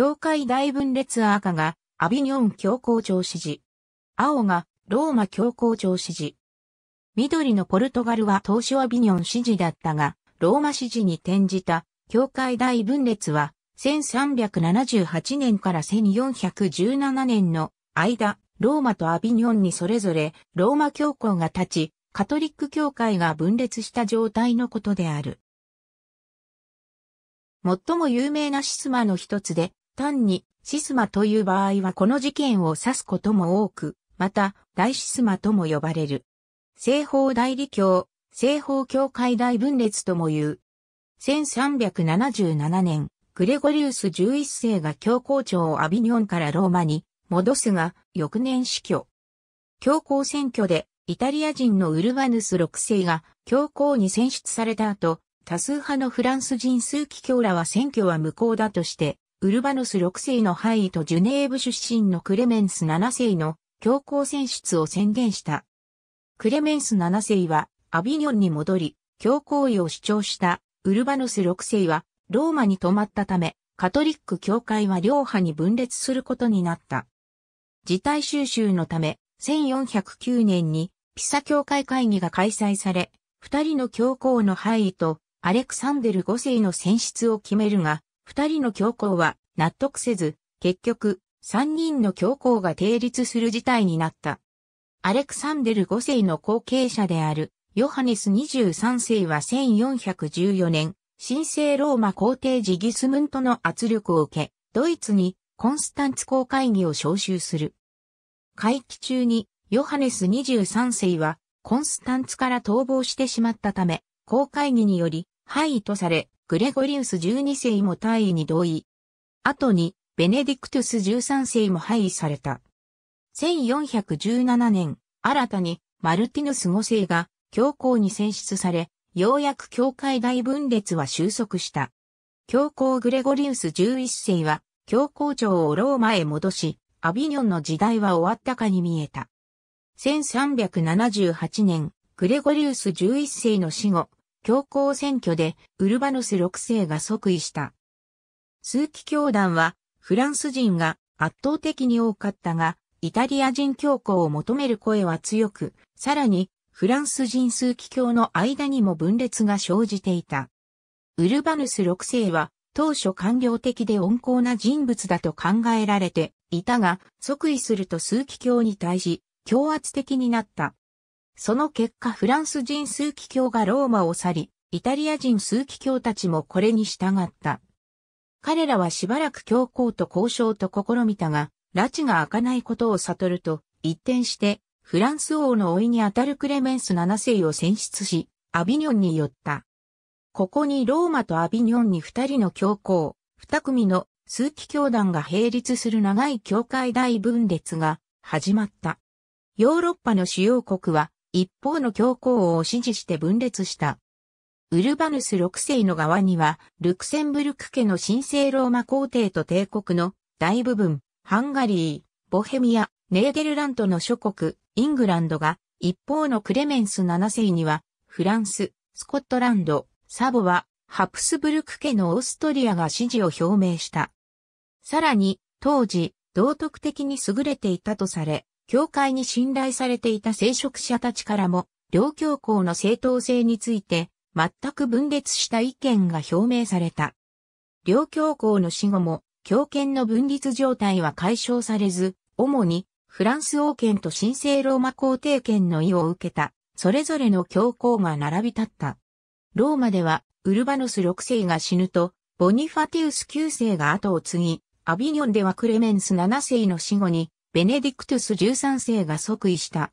教会大分裂赤がアビニョン教皇庁支持。青がローマ教皇庁支持。緑のポルトガルは当初アビニョン支持だったが、ローマ支持に転じた教会大分裂は1378年から1417年の間、ローマとアビニョンにそれぞれローマ教皇が立ち、カトリック教会が分裂した状態のことである。最も有名なシスマの一つで、単にシスマという場合はこの事件を指すことも多く、また大シスマとも呼ばれる。西方大理教、西方教会大分裂とも言う。1377年、グレゴリウス11世が教皇庁をアビニョンからローマに戻すが、翌年死去。教皇選挙で、イタリア人のウルバヌス6世が教皇に選出された後、多数派のフランス人数奇教らは選挙は無効だとして、ウルバヌス6世の敗位とジュネーブ出身のクレメンス7世の強行選出を宣言した。クレメンス7世はアビニョンに戻り、強行位を主張したウルバヌス6世はローマに泊まったため、カトリック教会は両派に分裂することになった。事態収集のため、1409年にピサ教会会議が開催され、二人の教皇の敗位とアレクサンデル5世の選出を決めるが、二人の教皇は納得せず、結局、三人の教皇が定立する事態になった。アレクサンデル5世の後継者である、ヨハネス23世は1414年、神聖ローマ皇帝ジギスムントの圧力を受け、ドイツにコンスタンツ公会議を招集する。会期中にヨハネス23世はコンスタンツから逃亡してしまったため、公会議により、廃位とされ、グレゴリウス12世も大位に同意。後に、ベネディクトゥス13世も廃位された。1417年、新たに、マルティヌス5世が、教皇に選出され、ようやく教会大分裂は収束した。教皇グレゴリウス11世は、教皇庁をローマへ戻し、アビニョンの時代は終わったかに見えた。1378年、グレゴリウス11世の死後、教皇選挙でウルバヌス6世が即位した。数奇教団はフランス人が圧倒的に多かったが、イタリア人教皇を求める声は強く、さらにフランス人数奇教の間にも分裂が生じていた。ウルバヌス6世は当初官僚的で温厚な人物だと考えられていたが、即位すると数奇教に対し強圧的になった。その結果フランス人枢機卿がローマを去り、イタリア人枢機卿たちもこれに従った。彼らはしばらく教皇と交渉と試みたが、拉致が開かないことを悟ると、一転して、フランス王の老いにあたるクレメンス7世を選出し、アビニョンに寄った。ここにローマとアビニョンに二人の教皇、二組の枢機教団が並立する長い教会大分裂が始まった。ヨーロッパの主要国は一方の教皇を支持して分裂した。ウルバヌス6世の側には、ルクセンブルク家の神聖ローマ皇帝と帝国の大部分、ハンガリー、ボヘミア、ネーデルラントの諸国、イングランドが、一方のクレメンス7世には、フランス、スコットランド、サボは、ハプスブルク家のオーストリアが支持を表明した。さらに、当時、道徳的に優れていたとされ、教会に信頼されていた聖職者たちからも、両教皇の正当性について、全く分裂した意見が表明された。両教皇の死後も、教権の分立状態は解消されず、主にフランス王権と神聖ローマ皇帝権の意を受けた、それぞれの教皇が並び立った。ローマでは、ウルバノス6世が死ぬと、ボニファティウス9世が後を継ぎ、アビニョンではクレメンス7世の死後に、ベネディクトゥス13世が即位した。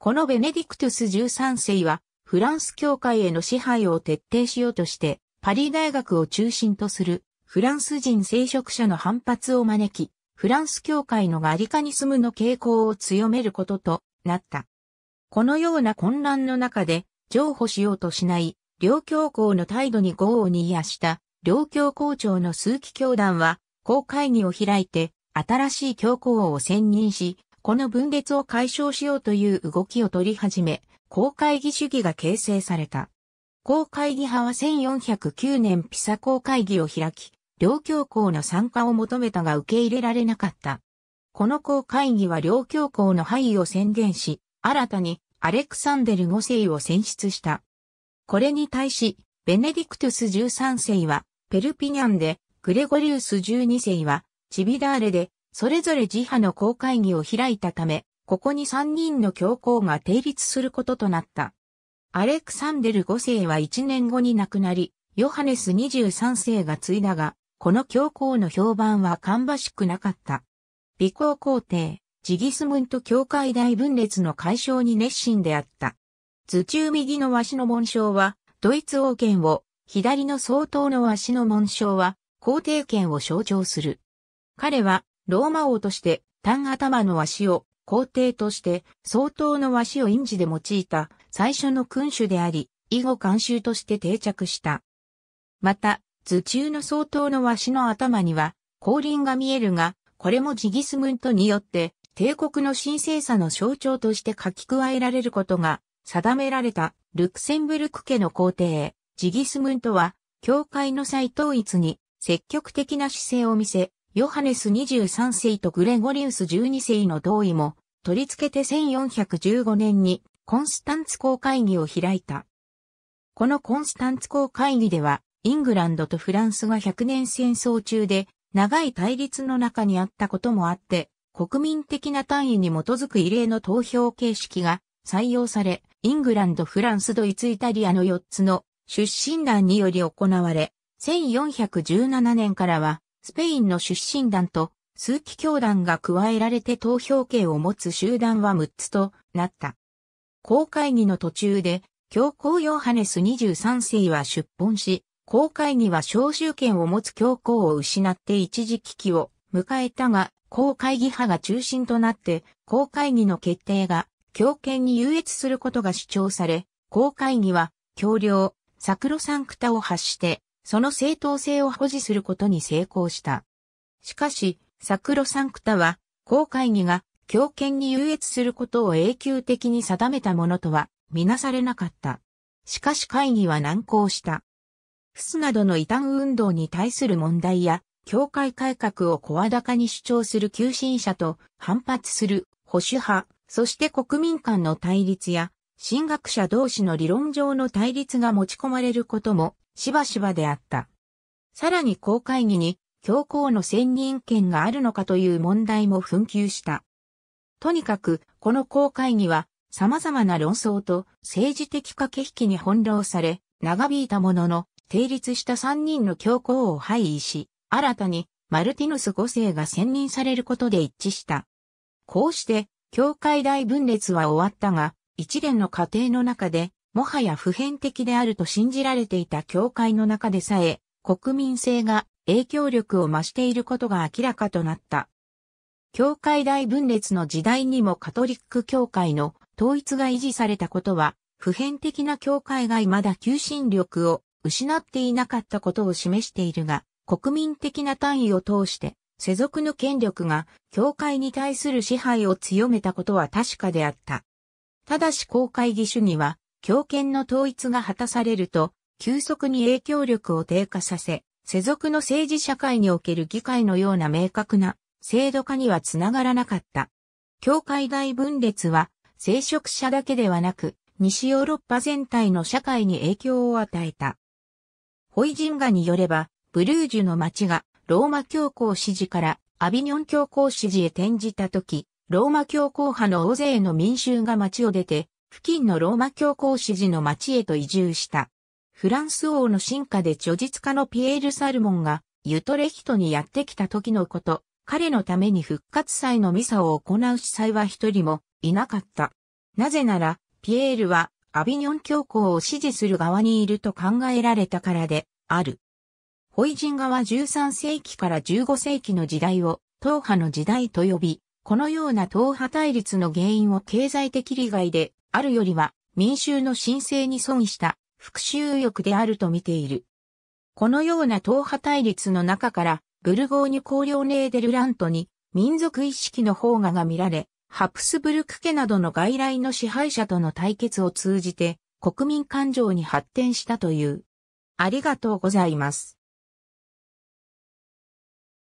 このベネディクトゥス13世は、フランス教会への支配を徹底しようとして、パリ大学を中心とするフランス人聖職者の反発を招き、フランス教会のガリカニスムの傾向を強めることとなった。このような混乱の中で、譲歩しようとしない、両教皇の態度に業を煮やした、両教皇庁の数奇教団は、公会議を開いて、新しい教皇を選任し、この分裂を解消しようという動きを取り始め、公会議主義が形成された。公会議派は1409年ピサ公会議を開き、両教皇の参加を求めたが受け入れられなかった。この公会議は両教皇の範囲を宣言し、新たにアレクサンデル5世を選出した。これに対し、ベネディクトゥス13世は、ペルピニャンで、グレゴリウス12世は、チビダーレで、それぞれ自派の公会議を開いたため、ここに3人の教皇が定立することとなった。アレクサンデル5世は1年後に亡くなり、ヨハネス23世が継いだが、この教皇の評判は芳しくなかった。美皇皇帝、ジギスムント教会大分裂の解消に熱心であった。図中右の和紙の紋章は、ドイツ王権を、左の総統の和紙の紋章は、皇帝権を象徴する。彼はローマ王として単頭の鷲を皇帝として相当の鷲を印字で用いた最初の君主であり、以後慣習として定着した。また、頭中の相当の鷲の頭には後輪が見えるが、これもジギスムントによって帝国の神聖さの象徴として書き加えられることが定められたルクセンブルク家の皇帝、ジギスムントは、教会の再統一に積極的な姿勢を見せ、ヨハネス23世とグレゴリウス12世の同意も取り付けて1415年にコンスタンツ公会議を開いた。このコンスタンツ公会議では、イングランドとフランスが100年戦争中で長い対立の中にあったこともあって、国民的な単位に基づく異例の投票形式が採用され、イングランド、フランス、ドイツ、イタリアの4つの出身団により行われ、1417年からはスペインの出身団と数奇教団が加えられて投票権を持つ集団は6つとなった。公会議の途中で、教皇ヨハネス23世は出奔し、公会議は召集権を持つ教皇を失って一時危機を迎えたが、公会議派が中心となって、公会議の決定が強権に優越することが主張され、公会議は、教領、サクロサンクタを発して、その正当性を保持することに成功した。しかし、サクロサンクタは、公会議が強権に優越することを永久的に定めたものとは、みなされなかった。しかし会議は難航した。フスなどの異端運動に対する問題や、教会改革を声高に主張する求心者と反発する保守派、そして国民間の対立や、進学者同士の理論上の対立が持ち込まれることもしばしばであった。さらに公会議に教皇の選任権があるのかという問題も紛糾した。とにかく、この公会議は様々な論争と政治的駆け引きに翻弄され、長引いたものの、定立した三人の教皇を廃位し、新たにマルティヌス五世が選任されることで一致した。こうして、教会大分裂は終わったが、一連の過程の中で、もはや普遍的であると信じられていた教会の中でさえ、国民性が影響力を増していることが明らかとなった。教会大分裂の時代にもカトリック教会の統一が維持されたことは、普遍的な教会が未だ求心力を失っていなかったことを示しているが、国民的な単位を通して世俗の権力が教会に対する支配を強めたことは確かであった。ただし公会議主義は強権の統一が果たされると、急速に影響力を低下させ、世俗の政治社会における議会のような明確な制度化にはつながらなかった。教会大分裂は、聖職者だけではなく、西ヨーロッパ全体の社会に影響を与えた。ホイジンガによれば、ブルージュの町がローマ教皇支持からアビニョン教皇支持へ転じた時、ローマ教皇派の大勢の民衆が町を出て、付近のローマ教皇支持の町へと移住した。フランス王の進化で著述家のピエール・サルモンがユトレヒトにやってきた時のこと、彼のために復活祭のミサを行う司祭は一人もいなかった。なぜなら、ピエールはアビニョン教皇を支持する側にいると考えられたからである。ホイジン側13世紀から15世紀の時代を党派の時代と呼び、このような党派対立の原因を経済的利害であるよりは民衆の申請に損した復讐欲であると見ている。このような党派対立の中から、ブルゴーニュ公領ネーデルラントに民族意識の方がが見られ、ハプスブルク家などの外来の支配者との対決を通じて国民感情に発展したという。ありがとうございます。